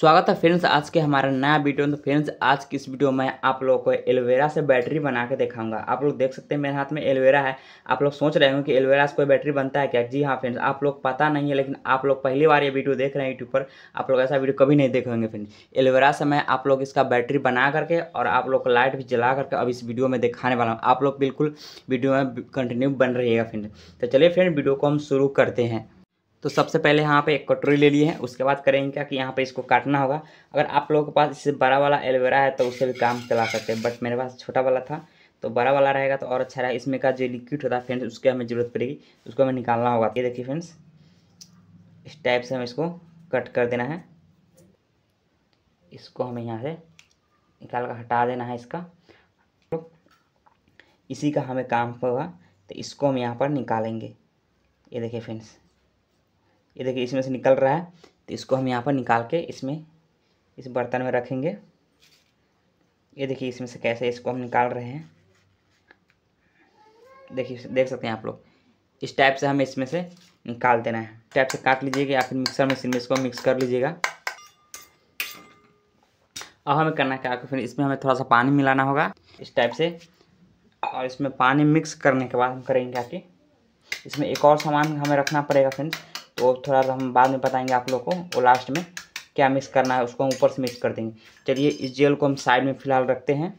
स्वागत है फ्रेंड्स आज के हमारा नया वीडियो तो फ्रेंड्स आज की इस वीडियो में आप लोगों को एलोवेरा से बैटरी बना के दिखाऊंगा आप लोग देख सकते हैं मेरे हाथ में एलोवेरा है आप लोग सोच रहे हो कि एलोवेरा से कोई बैटरी बनता है क्या जी हाँ फ्रेंड्स आप लोग पता नहीं है लेकिन आप लोग पहली बार ये वीडियो देख रहे हैं यूट्यूब पर आप लोग ऐसा वीडियो कभी नहीं देखेंगे फ्रेंड फ्रेंड्स एलोवेरा से मैं आप लोग इसका बैटरी बना करके और आप लोग को लाइट भी जला करके अब इस वीडियो में दिखाने वाला हूँ आप लोग बिल्कुल वीडियो में कंटिन्यू बन रहिएगा फ्रेंड तो चलिए फ्रेंड वीडियो को हम शुरू करते हैं तो सबसे पहले यहाँ पे एक कटोरी ले लिए हैं उसके बाद करेंगे क्या कि यहाँ पे इसको काटना होगा अगर आप लोगों के पास इससे बड़ा वाला एलोवेरा है तो उसे भी काम चला सकते हैं बट मेरे पास छोटा वाला था तो बड़ा वाला रहेगा तो और अच्छा रहेगा इसमें का जो लिक्विड होता है फ्रेंड्स उसकी हमें ज़रूरत पड़ेगी उसको हमें निकालना होगा ये देखिए फ्रेंड्स इस टाइप से हमें इसको कट कर देना है इसको हमें यहाँ से निकाल कर हटा देना है इसका इसी का हमें काम होगा तो इसको हम यहाँ पर निकालेंगे ये देखिए फ्रेंड्स ये देखिए इसमें से निकल रहा है तो इसको हम यहाँ पर निकाल के इसमें इस बर्तन में रखेंगे ये देखिए इसमें से कैसे इसको हम निकाल रहे हैं देखिए देख सकते हैं आप लोग इस टाइप से हमें इसमें से निकाल देना है टाइप से काट लीजिएगा या फिर मिक्सर मशीन में इसको मिक्स कर लीजिएगा अब हमें करना क्या फिर इसमें हमें थोड़ा सा पानी मिलाना होगा इस टाइप से और इसमें पानी मिक्स करने के बाद हम करेंगे क्या कि इसमें एक और सामान हमें रखना पड़ेगा फ्रेंड्स वो थोड़ा हम बाद में बताएंगे आप लोग को वो लास्ट में क्या मिक्स करना है उसको हम ऊपर से मिक्स कर देंगे चलिए इस जेल को हम साइड में फ़िलहाल रखते हैं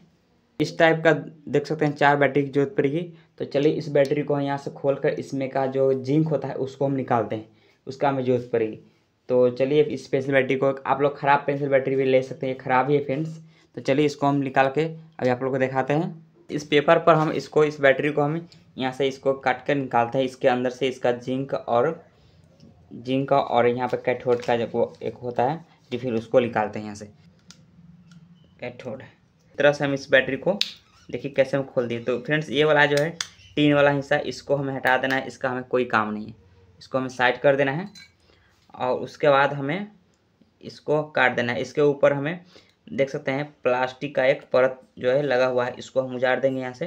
इस टाइप का देख सकते हैं चार बैटरी की जरूरत पड़ेगी तो चलिए इस बैटरी को हम यहाँ से खोल कर इसमें का जो जिंक होता है उसको हम निकालते हैं उसका हमें जरूरत पड़ेगी तो चलिए इस पेंसिल बैटरी को आप लोग ख़राब पेंसिल बैटरी भी ले सकते हैं ख़राब ही है फ्रेंड्स तो चलिए इसको हम निकाल के अभी आप लोग को दिखाते हैं इस पेपर पर हम इसको इस बैटरी को हम यहाँ से इसको काट कर निकालते हैं इसके अंदर से इसका जिंक और जिंक का और यहाँ पर कैथोड का वो एक होता है जो तो फिर उसको निकालते हैं यहाँ से कैथोड तरह से हम इस बैटरी को देखिए कैसे हम खोल दिए तो फ्रेंड्स ये वाला जो है टीन वाला हिस्सा इसको हमें हटा देना है इसका हमें कोई काम नहीं है इसको हमें साइड कर देना है और उसके बाद हमें इसको काट देना है इसके ऊपर हमें देख सकते हैं प्लास्टिक का एक परत जो है लगा हुआ है इसको हम उजाड़ देंगे यहाँ से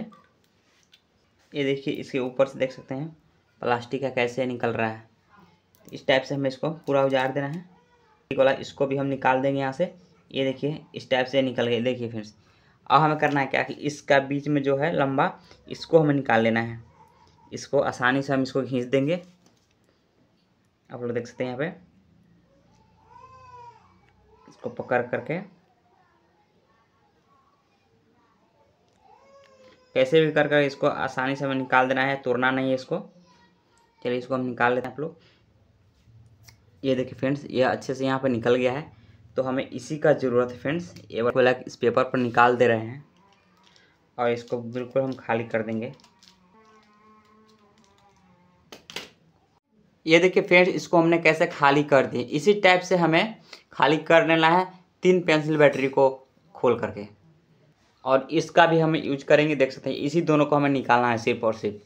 ये देखिए इसके ऊपर से देख सकते हैं प्लास्टिक का कैसे निकल रहा है इस टाइप से हमें इसको पूरा उजाड़ देना है ठीक वाला इसको भी हम निकाल देंगे यहाँ से ये देखिए इस टाइप से निकल गए देखिए फ्रेंड्स अब हमें करना है क्या कि इसका बीच में जो है लंबा इसको हमें निकाल लेना है इसको आसानी से हम इसको खींच देंगे आप लोग देख सकते हैं यहाँ पे इसको पकड़ करके कैसे भी कर कर इसको आसानी से हमें निकाल देना है तोड़ना नहीं है इसको चलिए इसको हम निकाल लेते हैं आप लोग ये देखिए फ्रेंड्स ये अच्छे से यहाँ पर निकल गया है तो हमें इसी का ज़रूरत है फ्रेंड्स ये वाला इस पेपर पर निकाल दे रहे हैं और इसको बिल्कुल हम खाली कर देंगे ये देखिए फ्रेंड्स इसको हमने कैसे खाली कर दी इसी टाइप से हमें खाली कर लेना है तीन पेंसिल बैटरी को खोल करके और इसका भी हम यूज करेंगे देख सकते हैं इसी दोनों को हमें निकालना है सिर्फ और सिर्फ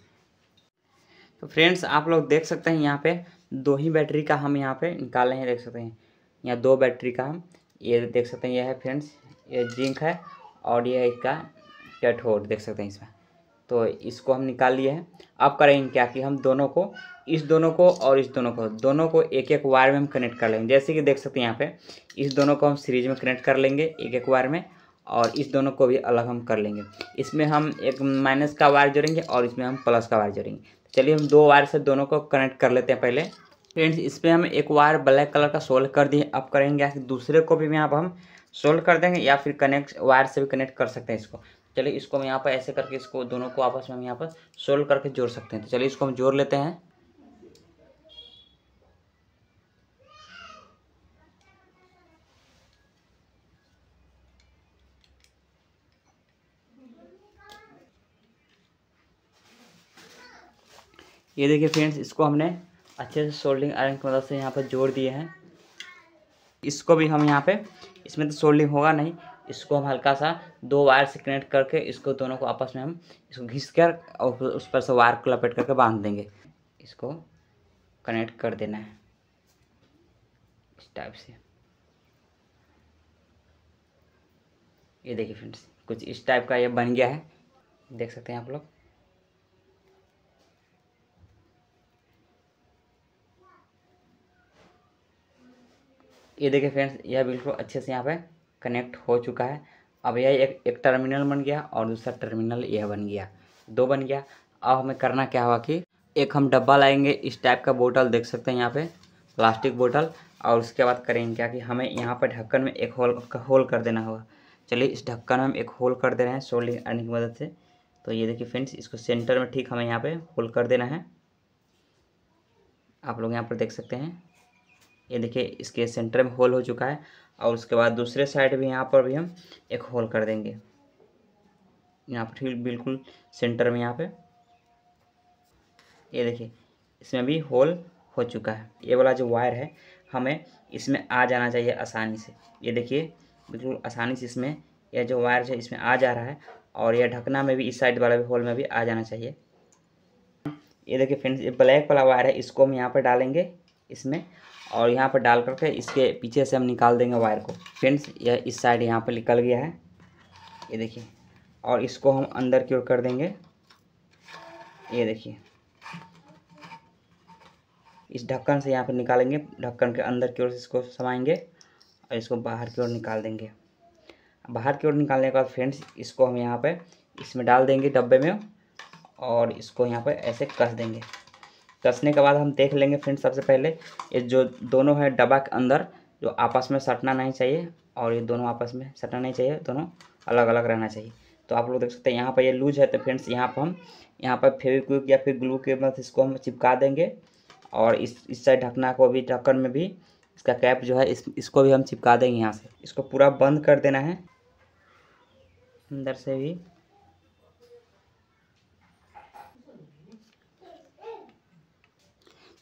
तो फ्रेंड्स आप लोग देख सकते हैं यहाँ पे दो ही बैटरी का हम यहाँ पे निकाल रहे हैं देख सकते हैं यहाँ दो बैटरी का हम ये देख सकते हैं यह है फ्रेंड्स ये जिंक है और यह इसका होट देख सकते हैं इसमें तो इसको हम निकाल लिए हैं अब करेंगे क्या कि हम दोनों को इस दोनों को और इस दोनों को दोनों को एक एक वायर में हम कनेक्ट कर लेंगे जैसे कि देख सकते हैं यहाँ पे इस दोनों को हम सीरीज में कनेक्ट कर लेंगे एक एक वायर में और इस दोनों को भी अलग हम कर लेंगे इसमें हम एक माइनस का वायर जोड़ेंगे और इसमें हम प्लस का वायर जोड़ेंगे चलिए हम दो वायर से दोनों को कनेक्ट कर लेते हैं पहले फ्रेंड्स इस पर हम एक वायर ब्लैक कलर का सोल्व कर दिए अब करेंगे दूसरे को भी यहाँ पर हम सोल्व कर देंगे या फिर कनेक्ट वायर से भी कनेक्ट कर सकते हैं इसको चलिए इसको हम यहाँ पर ऐसे करके इसको दोनों को आपस में हम यहाँ पर सोल्व करके जोड़ सकते हैं तो चलिए इसको हम जोड़ लेते हैं ये देखिए फ्रेंड्स इसको हमने अच्छे से सोल्डिंग आयरन की मदद से यहाँ पर जोड़ दिए हैं इसको भी हम यहाँ पे इसमें तो सोल्डिंग होगा नहीं इसको हम हल्का सा दो वायर से कनेक्ट करके इसको दोनों को आपस में हम इसको घिस कर और उस पर से वायर को लपेट करके बांध देंगे इसको कनेक्ट कर देना है इस टाइप से ये देखिए फ्रेंड्स कुछ इस टाइप का ये बन गया है देख सकते हैं आप लोग ये देखिए फ्रेंड्स यह बिल्कुल अच्छे से यहाँ पे कनेक्ट हो चुका है अब यह एक एक टर्मिनल बन गया और दूसरा टर्मिनल यह बन गया दो बन गया अब हमें करना क्या हुआ कि एक हम डब्बा लाएंगे इस टाइप का बोतल देख सकते हैं यहाँ पे प्लास्टिक बोतल और उसके बाद करेंगे क्या कि हमें यहाँ पर ढक्कन में एक होल होल कर देना होगा चलिए इस ढक्कन में हम एक होल कर दे रहे हैं सोल्डिंग आने की मदद से तो ये देखिए फ्रेंड्स इसको सेंटर में ठीक हमें यहाँ पर होल कर देना है आप लोग यहाँ पर देख सकते हैं ये देखिए इसके सेंटर में होल हो चुका है और उसके बाद दूसरे साइड भी यहाँ पर भी हम एक होल कर देंगे यहाँ पर ठीक बिल्कुल सेंटर में यहाँ पे ये देखिए इसमें भी होल हो चुका है ये वाला जो वायर है हमें इसमें आ जाना चाहिए आसानी से ये देखिए बिल्कुल आसानी से इसमें यह जो वायर है इसमें आ जा रहा है और यह ढकना में भी इस साइड वाला भी होल में भी आ जाना चाहिए ये देखिए फ्रेंड्स ये ब्लैक वाला वायर है इसको हम यहाँ पर डालेंगे इसमें और यहाँ पर डाल करके इसके पीछे से हम निकाल देंगे वायर को फ्रेंड्स यह इस साइड यहाँ पर निकल गया है ये देखिए और इसको हम अंदर की ओर कर देंगे ये देखिए इस ढक्कन से यहाँ पर निकालेंगे ढक्कन के अंदर की ओर से इसको समाएंगे और इसको बाहर की ओर निकाल देंगे बाहर की ओर निकालने के बाद फ्रेंड्स इसको हम यहाँ पर इसमें डाल देंगे डब्बे में और इसको यहाँ पर ऐसे कस देंगे कसने के बाद हम देख लेंगे फ्रेंड सबसे पहले ये जो दोनों है डब्बा के अंदर जो आपस में सटना नहीं चाहिए और ये दोनों आपस में सटना नहीं चाहिए दोनों अलग अलग रहना चाहिए तो आप लोग देख सकते हैं यहाँ पर ये लूज है तो फ्रेंड्स यहाँ पर हम यहाँ पर फेविक्विक या फिर ग्लू के मतलब इसको हम चिपका देंगे और इस इस साइड ढकना को भी ढक्कन में भी इसका कैप जो है इस इसको भी हम चिपका देंगे यहाँ से इसको पूरा बंद कर देना है अंदर से भी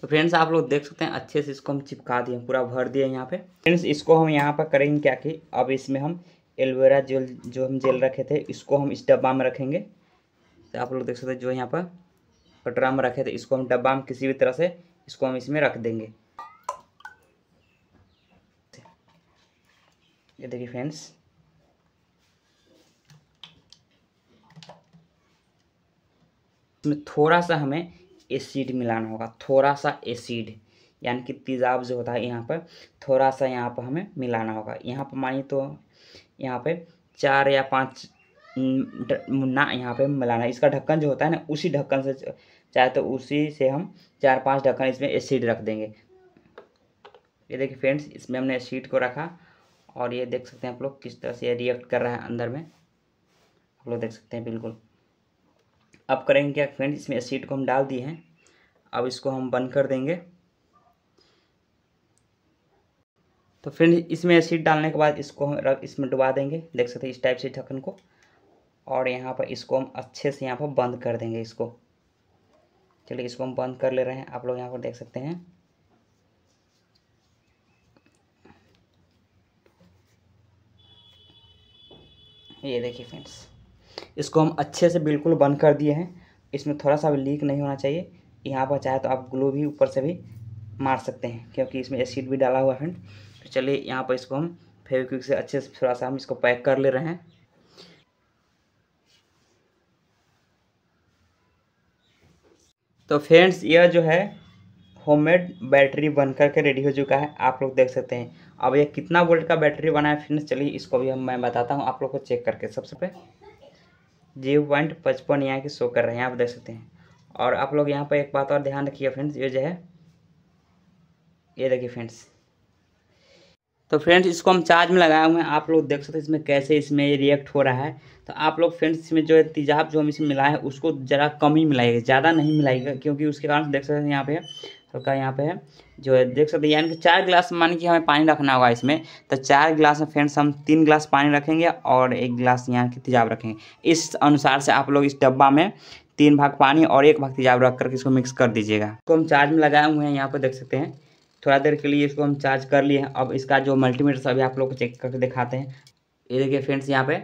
तो फ्रेंड्स आप लोग देख सकते हैं अच्छे से इसको हम चिपका दिए पूरा भर दिए यहाँ पे फ्रेंड्स इसको हम यहाँ पर करेंगे क्या कि अब इसमें हम एलोवेरा जेल जो हम जेल रखे थे इसको हम इस डब्बा में रखेंगे तो आप लोग देख सकते हैं जो यहाँ पर कटरा में रखे थे इसको हम डब्बा में किसी भी तरह से इसको हम इसमें रख देंगे ये देखिए फ्रेंड्स इसमें थोड़ा सा हमें एसिड मिलाना होगा थोड़ा सा एसिड यानी कि तेजाब जो होता है यहाँ पर थोड़ा सा यहाँ पर हमें मिलाना होगा यहाँ पर मानिए तो यहाँ पे चार या पाँच ना यहाँ पे मिलाना इसका ढक्कन जो होता है ना उसी ढक्कन से चाहे तो उसी से हम चार पांच ढक्कन इसमें एसिड रख देंगे ये देखिए फ्रेंड्स इसमें हमने एसिड को रखा और ये देख सकते हैं आप लोग किस तरह से ये रिएक्ट कर रहा है अंदर में आप लोग देख सकते हैं बिल्कुल अब करेंगे क्या फ्रेंड इसमें एसिड को हम डाल दिए हैं अब इसको हम बंद कर देंगे तो फ्रेंड इसमें एसिड डालने के बाद इसको हम इसमें डुबा देंगे देख सकते हैं इस टाइप से ढक्कन को और यहाँ पर इसको हम अच्छे से यहाँ पर बंद कर देंगे इसको चलिए इसको हम बंद कर ले रहे हैं आप लोग यहाँ पर देख सकते हैं ये देखिए फ्रेंड्स इसको हम अच्छे से बिल्कुल बंद कर दिए हैं इसमें थोड़ा सा भी लीक नहीं होना चाहिए यहाँ पर चाहे तो आप ग्लो भी ऊपर से भी मार सकते हैं क्योंकि इसमें एसिड भी डाला हुआ है तो चलिए यहाँ पर इसको हम फेविक्विक से अच्छे से थोड़ा सा हम इसको पैक कर ले रहे हैं तो फ्रेंड्स यह जो है होममेड बैटरी बन करके रेडी हो चुका है आप लोग देख सकते हैं अब यह कितना वोल्ट का बैटरी बना है फ्रेंड्स चलिए इसको भी हम मैं बताता हूँ आप लोग को चेक करके सबसे पहले जीरो पॉइंट पचपन यहाँ की शो कर रहे हैं आप देख सकते हैं और आप लोग यहाँ पर एक बात और ध्यान रखिए फ्रेंड्स ये जो है ये देखिए फ्रेंड्स तो फ्रेंड्स इसको हम चार्ज में लगाए हुए हैं आप लोग देख सकते हैं इसमें कैसे इसमें रिएक्ट हो रहा है तो आप लोग फ्रेंड्स इसमें जो है तेजाब जो हम इसमें मिलाए हैं उसको ज़रा कम ही मिलाइएगा ज़्यादा नहीं मिलाइएगा क्योंकि उसके कारण देख सकते हैं यहाँ पे का यहाँ पे है जो है देख सकते हैं यानी कि चार गिलास मान कि हमें पानी रखना होगा इसमें तो चार गिलास में फ्रेंड्स हम तीन गिलास पानी रखेंगे और एक गिलास यहाँ की तेजाब रखेंगे इस अनुसार से आप लोग इस डब्बा में तीन भाग पानी और एक भाग तेजाब रख करके इसको मिक्स कर दीजिएगा इसको हम चार्ज में लगाए हुए हैं यहाँ पर देख सकते हैं थोड़ा देर के लिए इसको हम चार्ज कर लिए हैं अब इसका जो मल्टीमीटर सभी आप लोग को चेक करके दिखाते हैं ये देखिए फ्रेंड्स यहाँ पे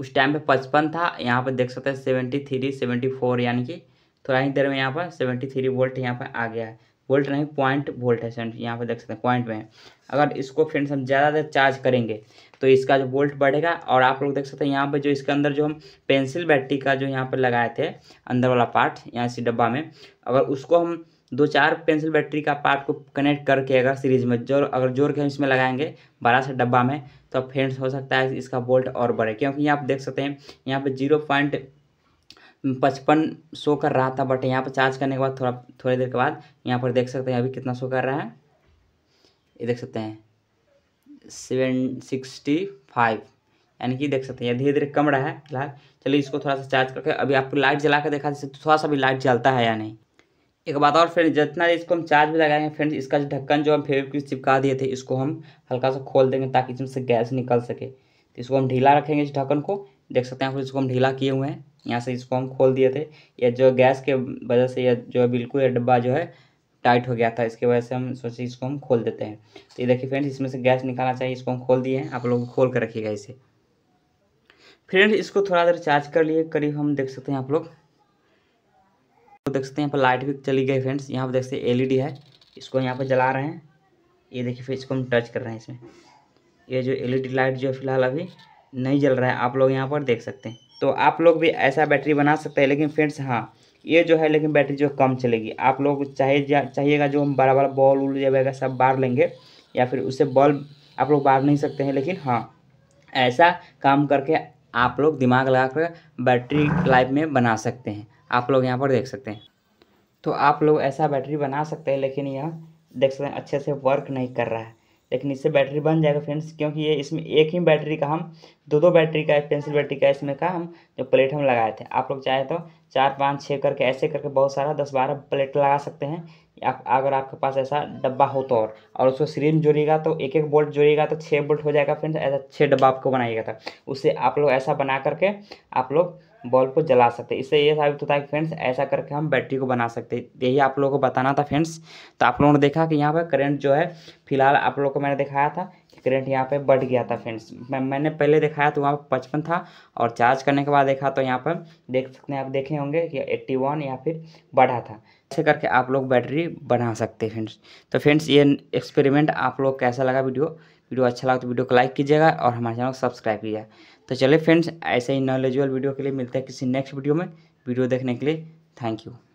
उस टाइम पे पचपन था यहाँ पे देख सकते हैं सेवेंटी थ्री सेवेंटी फोर यानी कि थोड़ा तो ही देर में यहाँ पर सेवेंटी थ्री वोल्ट यहाँ पर आ गया है वोल्ट नहीं पॉइंट वोल्ट है सेवेंटी यहाँ पर देख सकते हैं पॉइंट में अगर इसको फ्रेंड्स हम ज़्यादा देर चार्ज करेंगे तो इसका जो वोल्ट बढ़ेगा और आप लोग देख सकते हैं यहाँ पर जो इसके अंदर जो हम पेंसिल बैटरी का जो यहाँ पर लगाए थे अंदर वाला पार्ट यहाँ इसी डब्बा में अगर उसको हम दो चार पेंसिल बैटरी का पार्ट को कनेक्ट करके अगर सीरीज में जोर अगर जोर के हम इसमें लगाएंगे बड़ा सा डब्बा में तो फ्रेंड्स हो सकता है इसका वोल्ट और बढ़े क्योंकि यहाँ आप देख सकते हैं यहाँ पर जीरो पॉइंट पचपन शो कर रहा था बट यहाँ पर चार्ज करने के बाद थोड़ा थोड़ी देर के बाद यहाँ पर देख सकते हैं अभी कितना शो कर रहा है ये देख सकते हैं सेवन सिक्सटी फाइव यानी कि देख सकते हैं धीरे धीरे कम रहा है फिलहाल चलिए इसको थोड़ा सा चार्ज करके अभी आपको लाइट जला कर देखा जैसे थोड़ा सा भी लाइट जलता है या नहीं एक बात और फ्रेंड जितना इसको हम चार्ज भी लगाएंगे फ्रेंड इसका जो ढक्कन जो हम फेविक्विक चिपका दिए थे इसको हम हल्का सा खोल देंगे ताकि इसमें से गैस निकल सके तो इसको हम ढीला रखेंगे इस ढक्कन को देख सकते हैं फिर इसको हम ढीला किए हुए हैं यहाँ से इसको हम खोल दिए थे या जो गैस के वजह से या जो बिल्कुल डब्बा जो है टाइट हो गया था इसके वजह से हम सोचे इसको हम खोल देते हैं तो ये देखिए फ्रेंड्स इसमें से गैस निकालना चाहिए इसको हम खोल दिए हैं आप लोग खोल कर रखिएगा इसे फ्रेंड्स इसको थोड़ा देर चार्ज कर लिए करीब हम देख सकते हैं आप लोग तो देख सकते हैं यहाँ पर लाइट भी चली गई फ्रेंड्स यहाँ पर देख सकते एल ई है इसको यहाँ पर जला रहे हैं ये देखिए फिर इसको हम टच कर रहे हैं इसमें ये जो एल लाइट जो फिलहाल अभी नहीं जल रहा है आप लोग यहाँ पर देख सकते हैं तो आप लोग भी ऐसा बैटरी बना सकते हैं लेकिन फ्रेंड्स हाँ ये जो है लेकिन बैटरी जो कम चलेगी आप लोग चाहे चाहिएगा जो हम बड़ा बड़ा बॉल उल जाएगा सब बार लेंगे या फिर उससे बॉल आप लोग बार नहीं सकते हैं लेकिन हाँ ऐसा काम करके आप लोग दिमाग लगाकर बैटरी लाइफ में बना सकते हैं आप लोग यहाँ पर देख सकते हैं तो आप लोग ऐसा बैटरी बना सकते हैं लेकिन यह देख सकते हैं अच्छे से वर्क नहीं कर रहा है लेकिन इससे बैटरी बन जाएगा फ्रेंड्स क्योंकि ये इसमें एक ही बैटरी का हम दो दो बैटरी का पेंसिल बैटरी का इसमें का हम जो प्लेट हम लगाए थे आप लोग चाहे तो चार पाँच छः करके ऐसे करके बहुत सारा दस बारह प्लेट लगा सकते हैं आप अगर आपके पास ऐसा डब्बा हो तो और और उसको सीरीज में जोड़िएगा तो एक एक बोल्ट जोड़िएगा तो छः बोल्ट हो जाएगा फ्रेंड्स ऐसा छः डब्बा आपको बनाइएगा था उससे आप लोग ऐसा बना करके आप लोग बल्ब को जला सकते हैं इससे ये साबित होता है कि फ्रेंड्स ऐसा करके हम बैटरी को बना सकते हैं यही आप लोगों को बताना था फ्रेंड्स तो आप लोगों ने देखा कि यहाँ पर करंट जो है फिलहाल आप लोगों को मैंने दिखाया था कि करंट यहाँ पे बढ़ गया था फ्रेंड्स मैं मैंने पहले दिखाया तो वहाँ पर पचपन था और चार्ज करने के बाद देखा तो यहाँ पर देख सकते हैं आप देखे होंगे कि एट्टी वन या फिर बढ़ा था ऐसे करके आप लोग बैटरी बना सकते हैं फ्रेंड्स तो फ्रेंड्स ये एक्सपेरिमेंट आप लोग कैसा लगा वीडियो वीडियो अच्छा लगा तो वीडियो को लाइक कीजिएगा और हमारे चैनल को सब्सक्राइब कीजिएगा तो चलिए फ्रेंड्स ऐसे ही नॉलेजल वीडियो के लिए मिलता है किसी नेक्स्ट वीडियो में वीडियो देखने के लिए थैंक यू